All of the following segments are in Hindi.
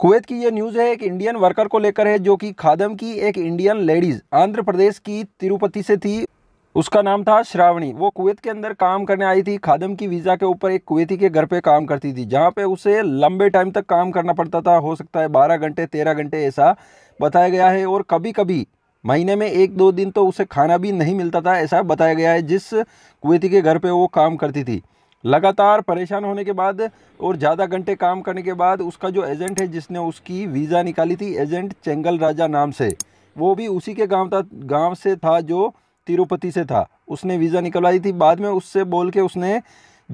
कुवैत की ये न्यूज़ है एक इंडियन वर्कर को लेकर है जो कि खादम की एक इंडियन लेडीज़ आंध्र प्रदेश की तिरुपति से थी उसका नाम था श्रावणी वो कुवैत के अंदर काम करने आई थी खादम की वीज़ा के ऊपर एक कुवैती के घर पे काम करती थी जहाँ पे उसे लंबे टाइम तक काम करना पड़ता था हो सकता है बारह घंटे तेरह घंटे ऐसा बताया गया है और कभी कभी महीने में एक दो दिन तो उसे खाना भी नहीं मिलता था ऐसा बताया गया है जिस कुवैती के घर पर वो काम करती थी लगातार परेशान होने के बाद और ज़्यादा घंटे काम करने के बाद उसका जो एजेंट है जिसने उसकी वीज़ा निकाली थी एजेंट चेंगल राजा नाम से वो भी उसी के गांव था गांव से था जो तिरुपति से था उसने वीज़ा निकलवाई थी बाद में उससे बोल के उसने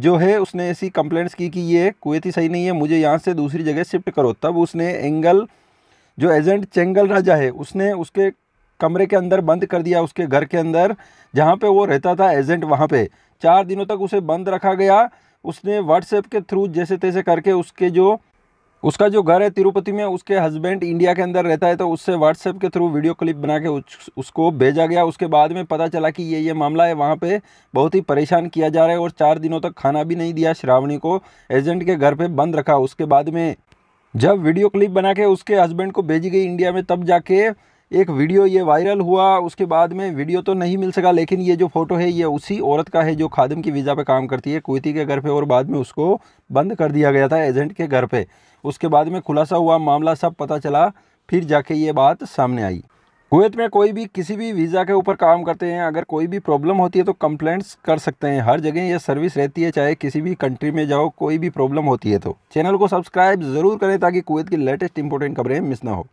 जो है उसने ऐसी कंप्लेंट्स की कि ये कुएती सही नहीं है मुझे यहाँ से दूसरी जगह शिफ्ट करो तब उसने एंगल जो एजेंट चेंगल राजा है उसने उसके कमरे के अंदर बंद कर दिया उसके घर के अंदर जहाँ पे वो रहता था एजेंट वहाँ पे चार दिनों तक उसे बंद रखा गया उसने व्हाट्सएप के थ्रू जैसे तैसे करके उसके जो उसका जो घर है तिरुपति में उसके हस्बैंड इंडिया के अंदर रहता है तो उससे व्हाट्सएप के थ्रू वीडियो क्लिप बना के उस, उसको भेजा गया उसके बाद में पता चला कि ये ये मामला है वहाँ पे बहुत ही परेशान किया जा रहा है और चार दिनों तक खाना भी नहीं दिया श्रावणी को एजेंट के घर पे बंद रखा उसके बाद में जब वीडियो क्लिप बना के उसके हस्बैंड को भेजी गई इंडिया में तब जाके एक वीडियो ये वायरल हुआ उसके बाद में वीडियो तो नहीं मिल सका लेकिन ये जो फ़ोटो है ये उसी औरत का है जो खादम की वीज़ा पे काम करती है कुवैती के घर पे और बाद में उसको बंद कर दिया गया था एजेंट के घर पे उसके बाद में खुलासा हुआ मामला सब पता चला फिर जाके ये बात सामने आई कुवैत में कोई भी किसी भी वीज़ा के ऊपर काम करते हैं अगर कोई भी प्रॉब्लम होती है तो कंप्लेंट्स कर सकते हैं हर जगह यह सर्विस रहती है चाहे किसी भी कंट्री में जाओ कोई भी प्रॉब्लम होती है तो चैनल को सब्सक्राइब ज़रूर करें ताकि कुवैत की लेटेस्ट इंपॉर्टेंट खबरें मिस ना हो